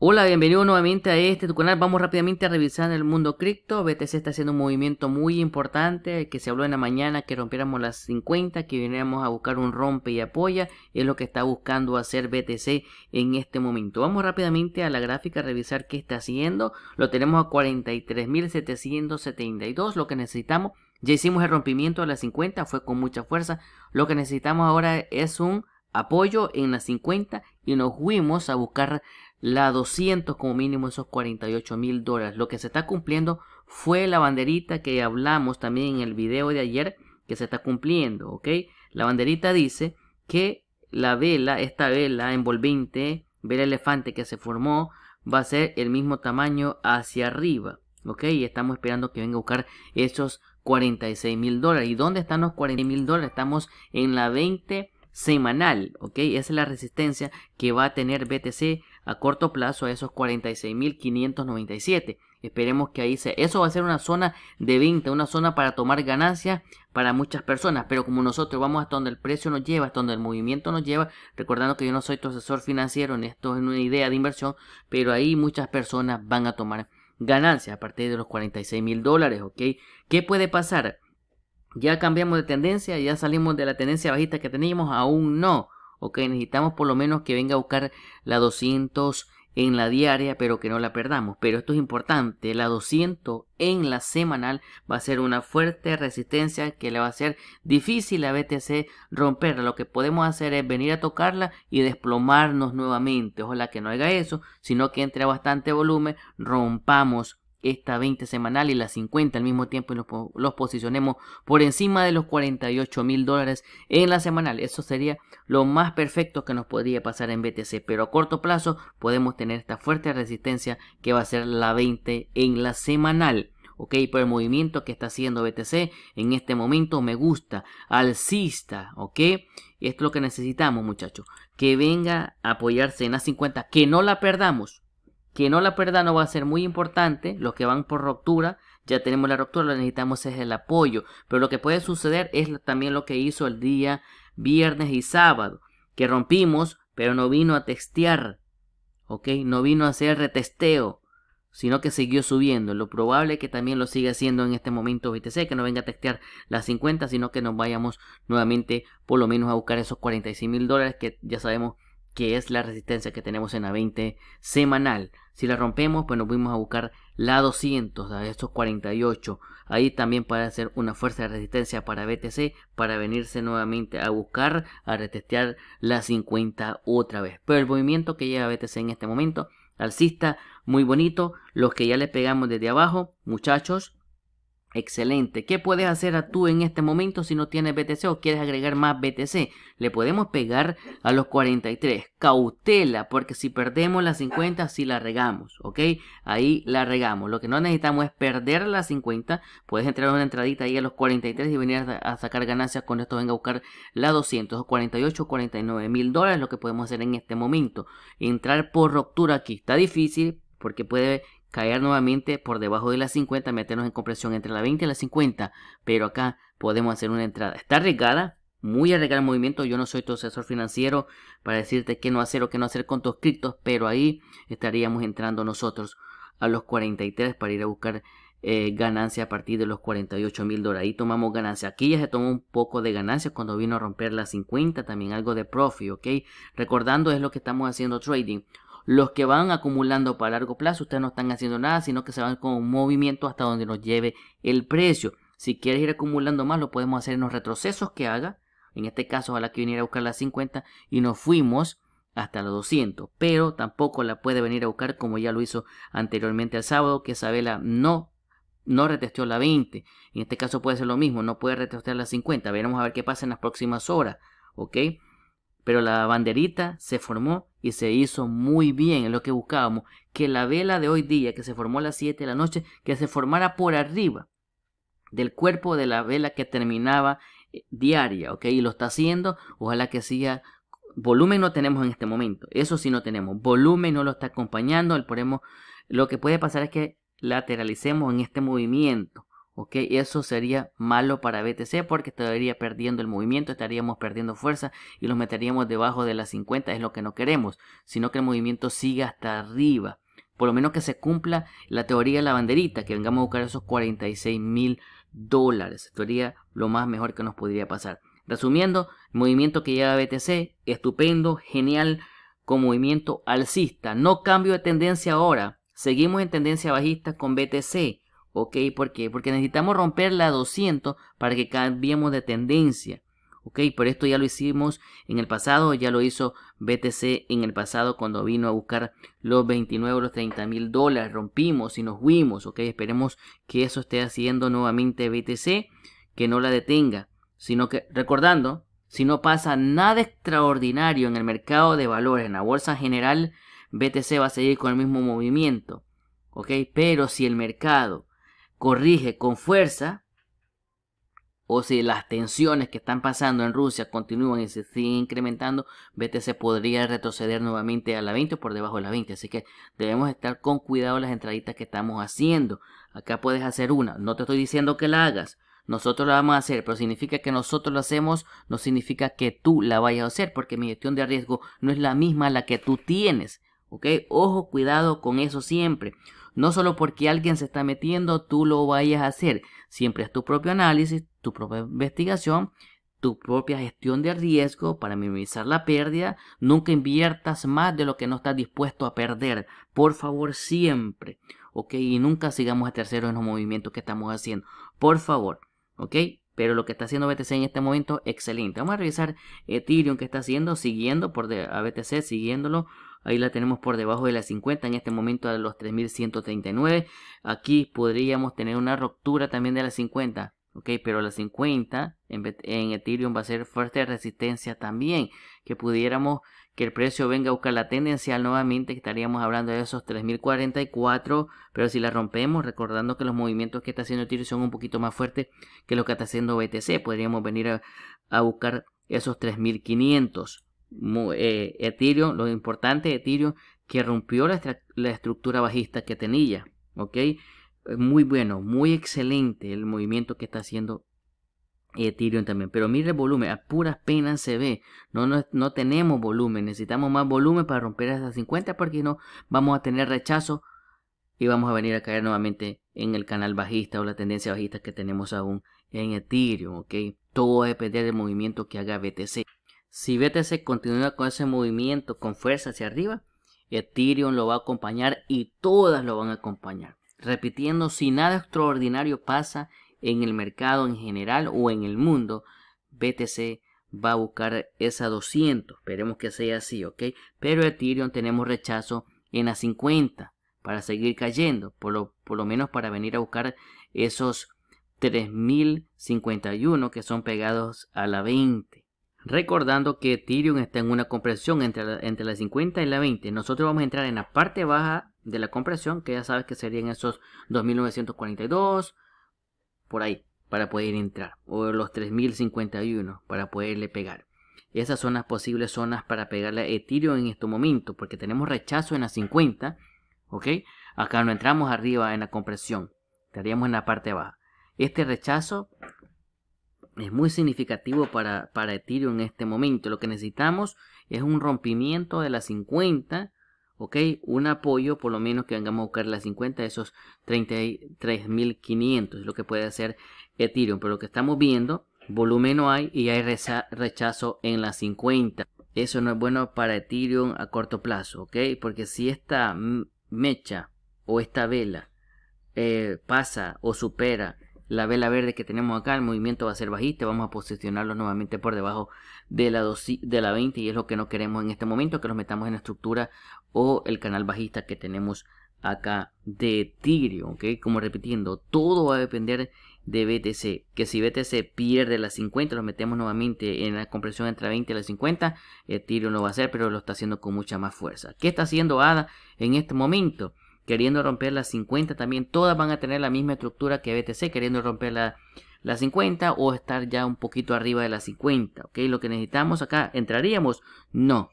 Hola, bienvenido nuevamente a este tu canal. Vamos rápidamente a revisar el mundo cripto. BTC está haciendo un movimiento muy importante que se habló en la mañana que rompiéramos las 50, que viniéramos a buscar un rompe y apoya. Es lo que está buscando hacer BTC en este momento. Vamos rápidamente a la gráfica a revisar qué está haciendo. Lo tenemos a 43.772, lo que necesitamos. Ya hicimos el rompimiento a las 50, fue con mucha fuerza. Lo que necesitamos ahora es un apoyo en las 50 y nos fuimos a buscar la 200 como mínimo esos 48 mil dólares. Lo que se está cumpliendo fue la banderita que hablamos también en el video de ayer que se está cumpliendo, ¿ok? La banderita dice que la vela, esta vela envolvente, vela elefante que se formó, va a ser el mismo tamaño hacia arriba, ¿ok? Y estamos esperando que venga a buscar esos 46 mil dólares. ¿Y dónde están los 40 mil dólares? Estamos en la 20 semanal, ¿ok? Esa es la resistencia que va a tener BTC a corto plazo a esos 46.597. Esperemos que ahí se Eso va a ser una zona de venta, una zona para tomar ganancias para muchas personas. Pero como nosotros vamos hasta donde el precio nos lleva, hasta donde el movimiento nos lleva, recordando que yo no soy tu asesor financiero, en esto es una idea de inversión, pero ahí muchas personas van a tomar ganancias a partir de los 46 mil dólares, ¿ok? ¿Qué puede pasar? Ya cambiamos de tendencia, ya salimos de la tendencia bajista que teníamos, aún no. Ok, necesitamos por lo menos que venga a buscar la 200 en la diaria, pero que no la perdamos. Pero esto es importante, la 200 en la semanal va a ser una fuerte resistencia que le va a ser difícil a BTC romperla. Lo que podemos hacer es venir a tocarla y desplomarnos nuevamente. Ojalá que no haga eso, sino que entre bastante volumen, rompamos esta 20 semanal y las 50 al mismo tiempo y los, posicionemos por encima de los 48 mil dólares en la semanal. Eso sería lo más perfecto que nos podría pasar en BTC. Pero a corto plazo podemos tener esta fuerte resistencia que va a ser la 20 en la semanal. Ok, pero el movimiento que está haciendo BTC en este momento me gusta, alcista, ok. Esto es lo que necesitamos, muchachos. Que venga a apoyarse en las 50, que no la perdamos que no la no va a ser muy importante, los que van por ruptura, ya tenemos la ruptura, lo que necesitamos es el apoyo, pero lo que puede suceder es también lo que hizo el día viernes y sábado, que rompimos, pero no vino a testear, ¿ok? No vino a hacer retesteo, sino que siguió subiendo. Lo probable es que también lo siga haciendo en este momento BTC, que no venga a testear las 50, sino que nos vayamos nuevamente por lo menos a buscar esos 46 mil dólares que ya sabemos que es la resistencia que tenemos en la 20 semanal. Si la rompemos, pues nos vamos a buscar la 200, a estos 48. Ahí también para hacer una fuerza de resistencia para BTC, para venirse nuevamente a buscar, a retestear la 50 otra vez. Pero el movimiento que lleva BTC en este momento, alcista, muy bonito. Los que ya le pegamos desde abajo, muchachos, Excelente. ¿Qué puedes hacer a tú en este momento si no tienes BTC o quieres agregar más BTC? Le podemos pegar a los 43. Cautela, porque si perdemos las 50, si la regamos, ¿ok? Ahí la regamos. Lo que no necesitamos es perder las 50. Puedes entrar a una entradita ahí a los 43 y venir a sacar ganancias. Con esto venga a buscar la 248, 48, 49 mil dólares, lo que podemos hacer en este momento. Entrar por ruptura aquí. Está difícil porque puede caer nuevamente por debajo de las 50, meternos en compresión entre la 20 y la 50, pero acá podemos hacer una entrada. Está arriesgada, muy arriesgada el movimiento, yo no soy tu asesor financiero para decirte qué no hacer o qué no hacer con tus criptos, pero ahí estaríamos entrando nosotros a los 43 para ir a buscar eh, ganancia a partir de los 48 mil dólares. Ahí tomamos ganancia. Aquí ya se tomó un poco de ganancia cuando vino a romper las 50, también algo de profit, ¿ok? Recordando es lo que estamos haciendo trading los que van acumulando para largo plazo, ustedes no están haciendo nada, sino que se van con un movimiento hasta donde nos lleve el precio. Si quieres ir acumulando más, lo podemos hacer en los retrocesos que haga. En este caso, a la que viniera a buscar la 50 y nos fuimos hasta los 200. Pero tampoco la puede venir a buscar como ya lo hizo anteriormente el sábado, que Isabela no, no retesteó la 20. En este caso puede ser lo mismo, no puede retestear la 50. Veremos a ver qué pasa en las próximas horas. ¿Ok? Pero la banderita se formó y se hizo muy bien en lo que buscábamos, que la vela de hoy día que se formó a las 7 de la noche, que se formara por arriba del cuerpo de la vela que terminaba eh, diaria, ¿ok? Y lo está haciendo, ojalá que siga volumen no tenemos en este momento. Eso sí no tenemos. Volumen no lo está acompañando. El lo que puede pasar es que lateralicemos en este movimiento. Eso sería malo para BTC porque estaría perdiendo el movimiento, estaríamos perdiendo fuerza y los meteríamos debajo de las 50, es lo que no queremos, sino que el movimiento siga hasta arriba. Por lo menos que se cumpla la teoría de la banderita, que vengamos a buscar esos 46 mil dólares. Sería lo más mejor que nos podría pasar. Resumiendo, movimiento que lleva BTC, estupendo, genial, con movimiento alcista. No cambio de tendencia ahora. Seguimos en tendencia bajista con BTC ¿Ok? ¿Por qué? Porque necesitamos romper la 200 para que cambiemos de tendencia. ¿Ok? Por esto ya lo hicimos en el pasado, ya lo hizo BTC en el pasado cuando vino a buscar los 29 los 30 mil dólares. Rompimos y nos fuimos. ¿ok? Esperemos que eso esté haciendo nuevamente BTC, que no la detenga. Sino que, recordando, si no pasa nada extraordinario en el mercado de valores, en la bolsa general, BTC va a seguir con el mismo movimiento. ¿Ok? Pero si el mercado corrige con fuerza, o si las tensiones que están pasando en Rusia continúan y se siguen incrementando, se podría retroceder nuevamente a la 20 o por debajo de la 20. Así que debemos estar con cuidado las entraditas que estamos haciendo. Acá puedes hacer una, no te estoy diciendo que la hagas. Nosotros la vamos a hacer, pero significa que nosotros lo hacemos, no significa que tú la vayas a hacer, porque mi gestión de riesgo no es la misma la que tú tienes. ¿Ok? Ojo, cuidado con eso siempre. No solo porque alguien se está metiendo, tú lo vayas a hacer. Siempre es tu propio análisis, tu propia investigación, tu propia gestión de riesgo para minimizar la pérdida. Nunca inviertas más de lo que no estás dispuesto a perder. Por favor, siempre. ¿Ok? Y nunca sigamos a terceros en los movimientos que estamos haciendo. Por favor. ¿Ok? pero lo que está haciendo BTC en este momento, excelente. Vamos a revisar Ethereum que está haciendo, siguiendo por de, a BTC, siguiéndolo. Ahí la tenemos por debajo de la 50, en este momento a los 3139. Aquí podríamos tener una ruptura también de las 50. Ok, pero las 50 en, en Ethereum va a ser fuerte resistencia también. Que pudiéramos que el precio venga a buscar la tendencial nuevamente, estaríamos hablando de esos 3044, pero si la rompemos, recordando que los movimientos que está haciendo Ethereum son un poquito más fuertes que lo que está haciendo BTC, podríamos venir a, buscar esos 3500. Eh, Ethereum, lo importante de Ethereum, que rompió la, la estructura bajista que tenía, ¿ok? Eh, muy bueno, muy excelente el movimiento que está haciendo Ethereum también. Pero mire el volumen, a puras penas se ve. No, no, tenemos volumen, necesitamos más volumen para romper esas 50 porque no vamos a tener rechazo y vamos a venir a caer nuevamente en el canal bajista o la tendencia bajista que tenemos aún en Ethereum, ¿ok? Todo depende del movimiento que haga BTC. Si BTC continúa con ese movimiento con fuerza hacia arriba, Ethereum lo va a acompañar y todas lo van a acompañar. Repitiendo, si nada extraordinario pasa en el mercado en general o en el mundo, BTC va a buscar esa 200. Esperemos que sea así, ¿ok? Pero Ethereum tenemos rechazo en la 50 para seguir cayendo, por lo, por lo menos para venir a buscar esos 3051 que son pegados a la 20. Recordando que Ethereum está en una compresión entre la, entre la 50 y la 20. Nosotros vamos a entrar en la parte baja de la compresión, que ya sabes que serían esos 2942, por ahí para poder entrar, o los 3051 para poderle pegar. Esas son las posibles zonas para pegarle a Ethereum en este momento, porque tenemos rechazo en la 50, ¿ok? Acá no entramos arriba en la compresión, estaríamos en la parte baja. Este rechazo es muy significativo para, para Ethereum en este momento. Lo que necesitamos es un rompimiento de la 50, ¿ok? Un apoyo, por lo menos que vengamos a buscar las 50, esos 33.500, lo que puede hacer Ethereum. Pero lo que estamos viendo, volumen no hay y hay rechazo en las 50. Eso no es bueno para Ethereum a corto plazo, ¿ok? Porque si esta mecha o esta vela eh, pasa o supera la vela verde que tenemos acá, el movimiento va a ser bajista, vamos a posicionarlo nuevamente por debajo de la, de la 20 y es lo que no queremos en este momento, que los metamos en estructura o el canal bajista que tenemos acá de Tigre, ¿ok? Como repitiendo, todo va a depender de BTC, que si BTC pierde las 50, lo metemos nuevamente en la compresión entre 20 y las 50, Ethereum lo va a hacer, pero lo está haciendo con mucha más fuerza. ¿Qué está haciendo ADA en este momento? Queriendo romper las 50 también, todas van a tener la misma estructura que BTC, queriendo romper la, las 50 o estar ya un poquito arriba de las 50, ¿ok? Lo que necesitamos acá, ¿entraríamos? No,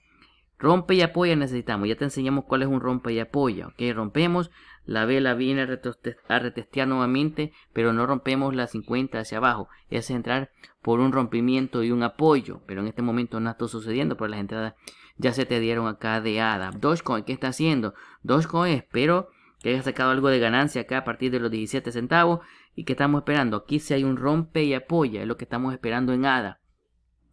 Rompe y apoya necesitamos. Ya te enseñamos cuál es un rompe y apoya. Ok, rompemos. La vela viene a, retestear nuevamente, pero no rompemos la 50 hacia abajo. Es entrar por un rompimiento y un apoyo. Pero en este momento no está sucediendo, Por las entradas ya se te dieron acá de ADA. Dogecoin, ¿qué está haciendo? Dogecoin, espero que haya sacado algo de ganancia acá a partir de los 17 centavos. ¿Y que estamos esperando? Aquí si hay un rompe y apoya, es lo que estamos esperando en ADA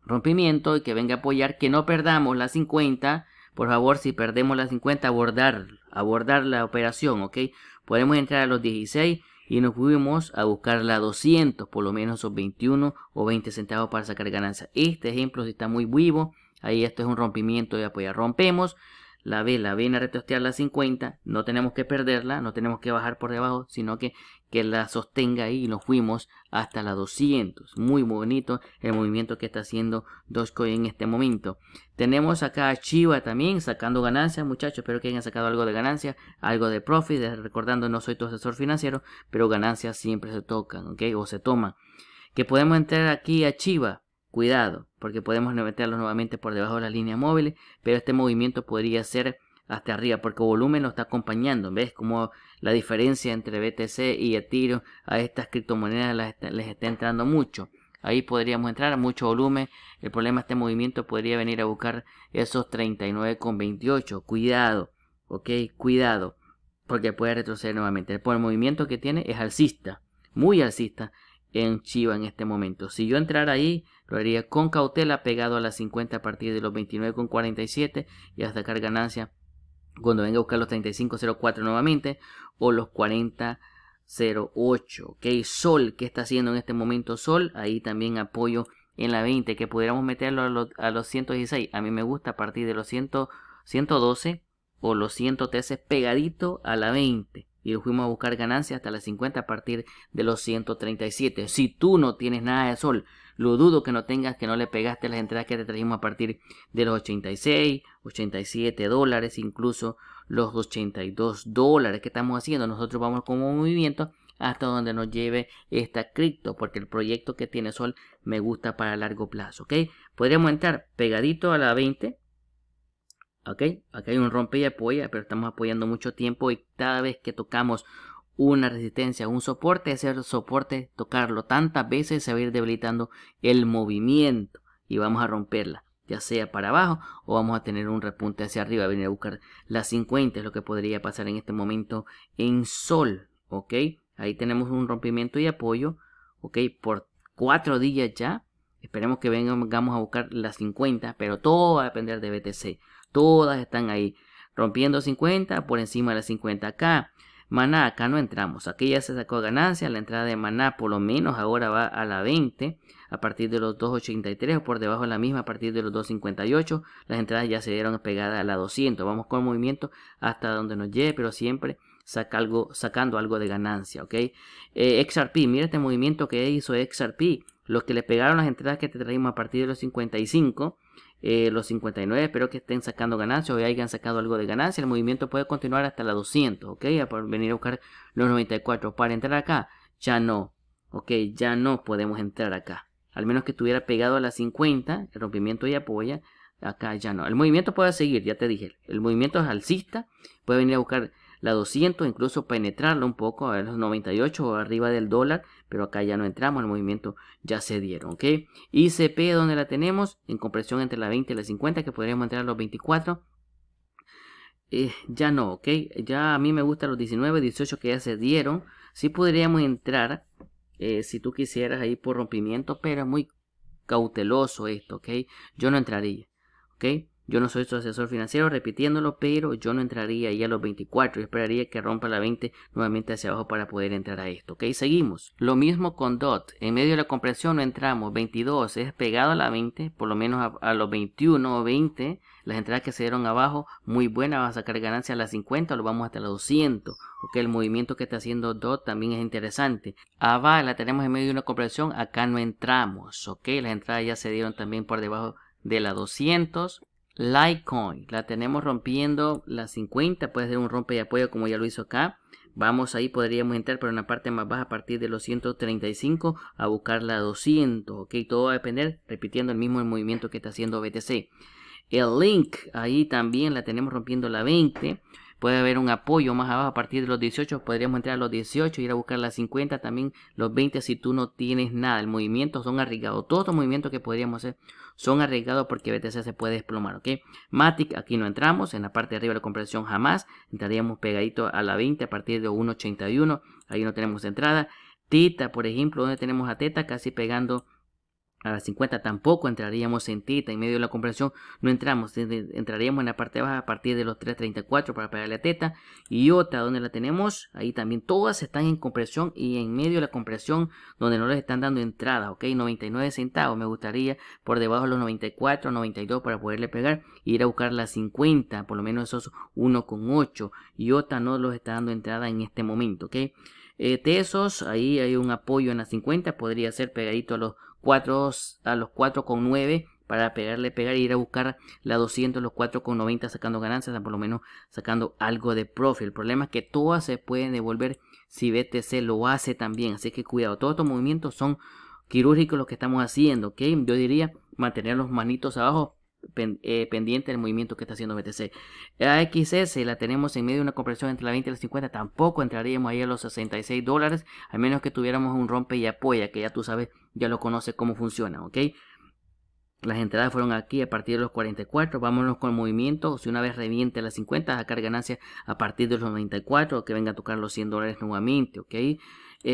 rompimiento y que venga a apoyar, que no perdamos las 50. Por favor, si perdemos la 50, abordar, abordar la operación, ¿ok? Podemos entrar a los 16 y nos fuimos a buscar la 200, por lo menos esos 21 o 20 centavos para sacar ganancia Este ejemplo si está muy vivo, ahí esto es un rompimiento de apoyar. Rompemos, la vela viene a retostear la 50, no tenemos que perderla, no tenemos que bajar por debajo, sino que que la sostenga ahí y nos fuimos hasta la 200. Muy bonito el movimiento que está haciendo Dogecoin en este momento. Tenemos acá a Chiva también sacando ganancias, muchachos. Espero que hayan sacado algo de ganancia, algo de profit. Eh, recordando, no soy tu asesor financiero, pero ganancias siempre se tocan, ¿ok? O se toman. Que podemos entrar aquí a Chiva. Cuidado, porque podemos meterlo nuevamente por debajo de la línea móvil. pero este movimiento podría ser hasta arriba, porque volumen lo está acompañando. ¿Ves? Como la diferencia entre BTC y Ethereum a estas criptomonedas les está entrando mucho. Ahí podríamos entrar a mucho volumen. El problema este movimiento podría venir a buscar esos 39,28. Cuidado, ok, cuidado. Porque puede retroceder nuevamente. Por el movimiento que tiene es alcista. Muy alcista en Chiva en este momento. Si yo entrara ahí, lo haría con cautela pegado a las 50 a partir de los 29,47 y hasta sacar ganancia cuando venga a buscar los 3504 nuevamente o los 4008. Ok, Sol, ¿qué está haciendo en este momento Sol? Ahí también apoyo en la 20, que pudiéramos meterlo a los, a los 116. A mí me gusta a partir de los 100, 112 o los 113 pegadito a la 20. Y fuimos a buscar ganancias hasta las 50 a partir de los 137. Si tú no tienes nada de sol, lo dudo que no tengas, que no le pegaste las entradas que te trajimos a partir de los 86, 87 dólares, incluso los 82 dólares que estamos haciendo. Nosotros vamos con un movimiento hasta donde nos lleve esta cripto, porque el proyecto que tiene Sol me gusta para largo plazo, ¿ok? Podríamos entrar pegadito a la 20, ¿ok? aquí hay un rompe y apoya, pero estamos apoyando mucho tiempo y cada vez que tocamos una resistencia, un soporte, ese soporte tocarlo tantas veces se va a ir debilitando el movimiento y vamos a romperla, ya sea para abajo o vamos a tener un repunte hacia arriba, venir a buscar las 50, es lo que podría pasar en este momento en sol, ¿ok? Ahí tenemos un rompimiento y apoyo, ¿ok? Por cuatro días ya, esperemos que vengamos a buscar las 50, pero todo va a depender de BTC, todas están ahí, rompiendo 50 por encima de las 50 acá Maná acá no entramos, aquí ya se sacó ganancia, la entrada de Maná por lo menos ahora va a la 20 a partir de los 2.83 o por debajo de la misma a partir de los 2.58. Las entradas ya se dieron pegadas a la 200. Vamos con movimiento hasta donde nos lleve, pero siempre saca algo, sacando algo de ganancia, ¿ok? Eh, XRP, mira este movimiento que hizo XRP. Los que le pegaron las entradas que te traímos a partir de los 55 eh, los 59 espero que estén sacando ganancias o hayan sacado algo de ganancia. El movimiento puede continuar hasta la 200, ¿ok? A venir a buscar los 94. Para entrar acá, ya no, ¿ok? Ya no podemos entrar acá. Al menos que estuviera pegado a la 50, el rompimiento y apoya. Acá ya no. El movimiento puede seguir, ya te dije. El movimiento es alcista. Puede venir a buscar la 200, incluso penetrarla un poco, a los 98 o arriba del dólar, pero acá ya no entramos, el movimiento ya se dieron, ¿ok? ICP, ¿dónde la tenemos? En compresión entre la 20 y la 50, que podríamos entrar a los 24. Eh, ya no, ¿ok? Ya a mí me gustan los 19, 18 que ya se dieron. Sí podríamos entrar, eh, si tú quisieras, ahí por rompimiento, pero muy cauteloso esto, ¿ok? Yo no entraría, ¿ok? Yo no soy su asesor financiero, repitiéndolo, pero yo no entraría ahí a los 24. Yo esperaría que rompa la 20 nuevamente hacia abajo para poder entrar a esto. ¿Ok? Seguimos. Lo mismo con DOT. En medio de la compresión no entramos. 22 es pegado a la 20, por lo menos a, los 21 o 20. Las entradas que se dieron abajo, muy buena, va a sacar ganancia a las 50 lo vamos hasta las 200. ¿Ok? El movimiento que está haciendo DOT también es interesante. A la tenemos en medio de una compresión Acá no entramos. ¿Ok? Las entradas ya se dieron también por debajo de las 200 Litecoin, la tenemos rompiendo la 50, puede ser un rompe de apoyo como ya lo hizo acá. Vamos ahí, podríamos entrar en una parte más baja a partir de los 135 a buscar la 200, ok, todo va a depender, repitiendo el mismo movimiento que está haciendo BTC. El link, ahí también la tenemos rompiendo la 20. Puede haber un apoyo más abajo a partir de los 18. Podríamos entrar a los 18, ir a buscar las 50, también los 20 si tú no tienes nada. El movimiento son arriesgados. Todos los movimientos que podríamos hacer son arriesgados porque BTC se puede desplomar, Matic, aquí no entramos. En la parte de arriba de la compresión jamás. Entraríamos pegadito a la 20 a partir de 1.81. Ahí no tenemos entrada. Teta, por ejemplo, donde tenemos a Teta casi pegando a las 50 tampoco entraríamos en teta en medio de la compresión no entramos entraríamos en la parte baja a partir de los 3.34 para pegarle a teta y otra donde la tenemos ahí también todas están en compresión y en medio de la compresión donde no les están dando entrada ok 99 centavos me gustaría por debajo de los 94 92 para poderle pegar e ir a buscar las 50 por lo menos esos 1.8 y otra no los está dando entrada en este momento ok tesos eh, ahí hay un apoyo en las 50 podría ser pegadito a los 4, a los 4,9 para pegarle, pegar y ir a buscar la 200, los 4,90 sacando ganancias, por lo menos sacando algo de profit. El problema es que todas se pueden devolver si BTC lo hace también. Así que cuidado, todos estos movimientos son quirúrgicos los que estamos haciendo, que Yo diría mantener los manitos abajo eh, pendiente del movimiento que está haciendo BTC. AXS la tenemos en medio de una compresión entre la 20 y la 50. Tampoco entraríamos ahí a los 66 dólares, al menos que tuviéramos un rompe y apoya, que ya tú sabes, ya lo conoces cómo funciona, ¿ok? Las entradas fueron aquí a partir de los 44. Vámonos con el movimiento. Si una vez reviente las 50, sacar ganancias a partir de los 94, que venga a tocar los 100 dólares nuevamente, ¿ok? Eh,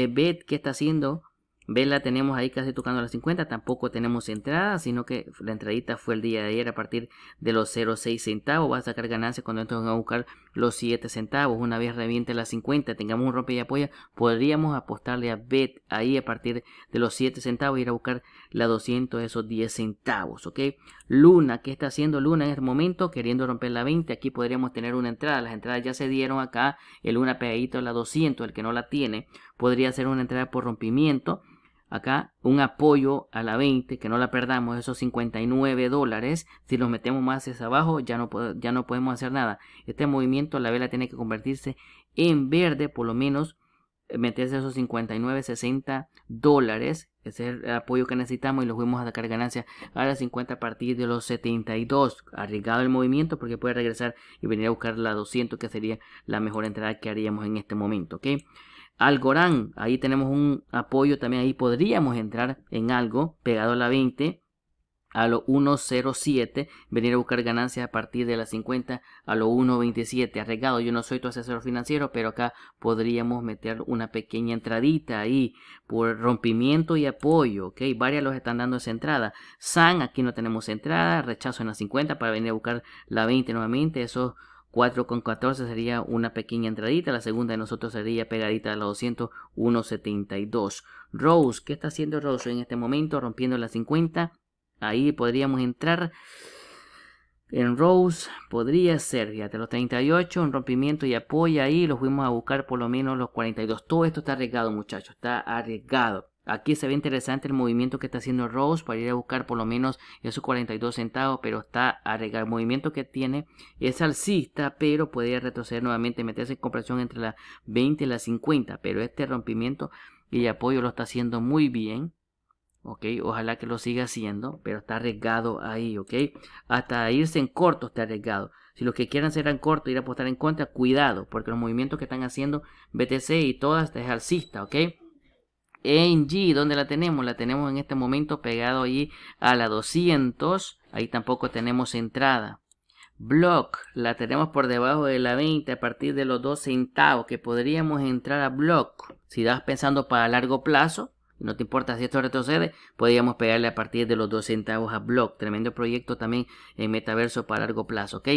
BET, ¿qué está haciendo? Vela tenemos ahí casi tocando las 50, tampoco tenemos entrada, sino que la entradita fue el día de ayer a partir de los 0,6 centavos, va a sacar ganancias cuando entonces a buscar los 7 centavos, una vez reviente las 50, tengamos un rompe y apoya, podríamos apostarle a BET ahí a partir de los 7 centavos, ir a buscar la 200, esos 10 centavos, ok. Luna, ¿qué está haciendo Luna en este momento? Queriendo romper la 20, aquí podríamos tener una entrada, las entradas ya se dieron acá, el Luna pegadito a la 200, el que no la tiene, podría ser una entrada por rompimiento, acá un apoyo a la 20, que no la perdamos, esos 59 dólares, si los metemos más hacia abajo ya no, ya no podemos hacer nada. Este movimiento la vela tiene que convertirse en verde, por lo menos eh, meterse esos 59, 60 dólares, ese es el apoyo que necesitamos y lo fuimos a sacar ganancia a la 50 a partir de los 72, arriesgado el movimiento porque puede regresar y venir a buscar la 200 que sería la mejor entrada que haríamos en este momento, ¿ok? Algorán, ahí tenemos un apoyo también, ahí podríamos entrar en algo pegado a la 20 a lo 1.07, venir a buscar ganancias a partir de la 50 a lo 1.27. Arriesgado, yo no soy tu asesor financiero, pero acá podríamos meter una pequeña entradita ahí por rompimiento y apoyo, ¿ok? Varias los están dando esa entrada. San, aquí no tenemos entrada, rechazo en la 50 para venir a buscar la 20 nuevamente, Eso. 4,14 sería una pequeña entradita. La segunda de nosotros sería pegadita a la 201.72. Rose, ¿qué está haciendo Rose en este momento? Rompiendo la 50. Ahí podríamos entrar. En Rose podría ser, de los 38, un rompimiento y apoya ahí, los fuimos a buscar por lo menos los 42. Todo esto está arriesgado, muchachos, está arriesgado. Aquí se ve interesante el movimiento que está haciendo Rose para ir a buscar por lo menos esos 42 centavos, pero está arriesgado. El movimiento que tiene es alcista, pero podría retroceder nuevamente, meterse en compresión entre las 20 y las 50. Pero este rompimiento y apoyo lo está haciendo muy bien. ¿ok? Ojalá que lo siga haciendo, pero está arriesgado ahí, ¿ok? Hasta irse en corto está arriesgado. Si los que quieran ser en corto, ir a apostar en contra, cuidado, porque los movimientos que están haciendo BTC y todas es alcista, ¿ok? G ¿dónde la tenemos? La tenemos en este momento pegado ahí a la 200. Ahí tampoco tenemos entrada. Block, la tenemos por debajo de la 20 a partir de los 2 centavos que podríamos entrar a Block. Si estás pensando para largo plazo, no te importa si esto retrocede, podríamos pegarle a partir de los 2 centavos a Block. Tremendo proyecto también en metaverso para largo plazo, ¿ok?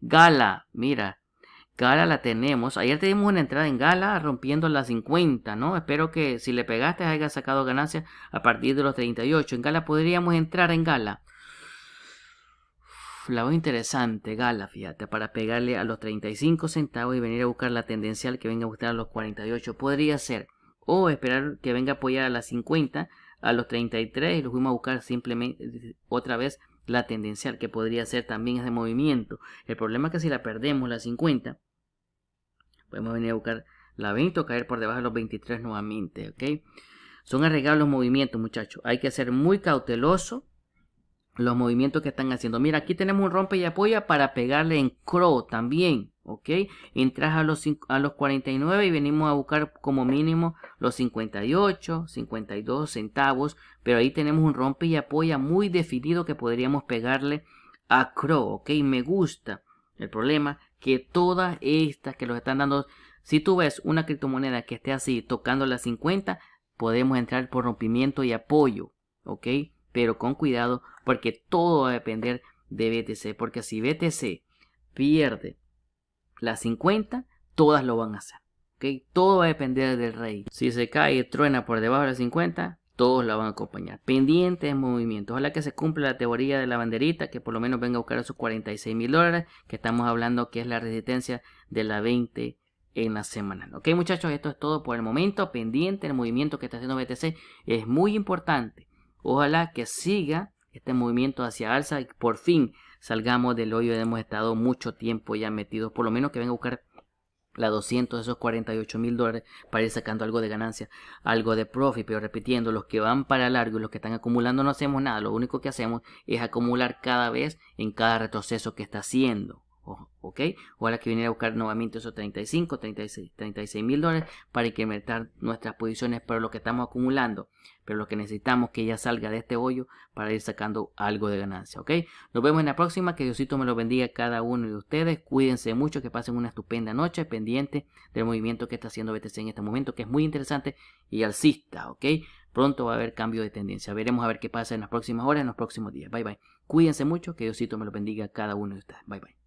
Gala, mira, Gala la tenemos. Ayer tenemos una entrada en Gala rompiendo las 50, ¿no? Espero que si le pegaste haya sacado ganancias a partir de los 38. En Gala podríamos entrar en Gala. la voz interesante, Gala, fíjate, para pegarle a los 35 centavos y venir a buscar la tendencial que venga a buscar a los 48. Podría ser. O esperar que venga a apoyar a las 50, a los 33 y los fuimos a buscar simplemente otra vez la tendencial que podría ser también ese movimiento. El problema es que si la perdemos, la 50, Podemos venir a buscar la 20 o caer por debajo de los 23 nuevamente, ¿ok? Son arriesgados los movimientos, muchachos. Hay que ser muy cauteloso los movimientos que están haciendo. Mira, aquí tenemos un rompe y apoya para pegarle en crow también, ¿ok? Entras a los, a los 49 y venimos a buscar como mínimo los 58, 52 centavos, pero ahí tenemos un rompe y apoya muy definido que podríamos pegarle a crow, ¿ok? Me gusta. El problema que todas estas que los están dando, si tú ves una criptomoneda que esté así tocando las 50, podemos entrar por rompimiento y apoyo, ¿ok? Pero con cuidado porque todo va a depender de BTC, porque si BTC pierde las 50, todas lo van a hacer. ¿ok? Todo va a depender del rey. Si se cae truena por debajo de las 50, todos la van a acompañar. pendiente el movimiento, Ojalá que se cumpla la teoría de la banderita, que por lo menos venga a buscar esos 46 mil dólares, que estamos hablando que es la resistencia de la 20 en la semana. Ok, muchachos, esto es todo por el momento. Pendiente el movimiento que está haciendo BTC es muy importante. Ojalá que siga este movimiento hacia alza y por fin salgamos del hoyo. Hemos estado mucho tiempo ya metidos, por lo menos que venga a buscar la 200, esos 48 mil dólares para ir sacando algo de ganancia, algo de profit, pero repitiendo, los que van para largo y los que están acumulando no hacemos nada, lo único que hacemos es acumular cada vez en cada retroceso que está haciendo. ¿ok? Ahora que viniera a buscar nuevamente esos 35, 36, 36 mil dólares para incrementar nuestras posiciones, para lo que estamos acumulando, pero lo que necesitamos que ya salga de este hoyo para ir sacando algo de ganancia, ¿ok? Nos vemos en la próxima, que Diosito me lo bendiga a cada uno de ustedes, cuídense mucho, que pasen una estupenda noche, pendiente del movimiento que está haciendo BTC en este momento, que es muy interesante y alcista, ¿ok? Pronto va a haber cambio de tendencia, veremos a ver qué pasa en las próximas horas, en los próximos días, bye bye. Cuídense mucho, que Diosito me lo bendiga a cada uno de ustedes, bye bye.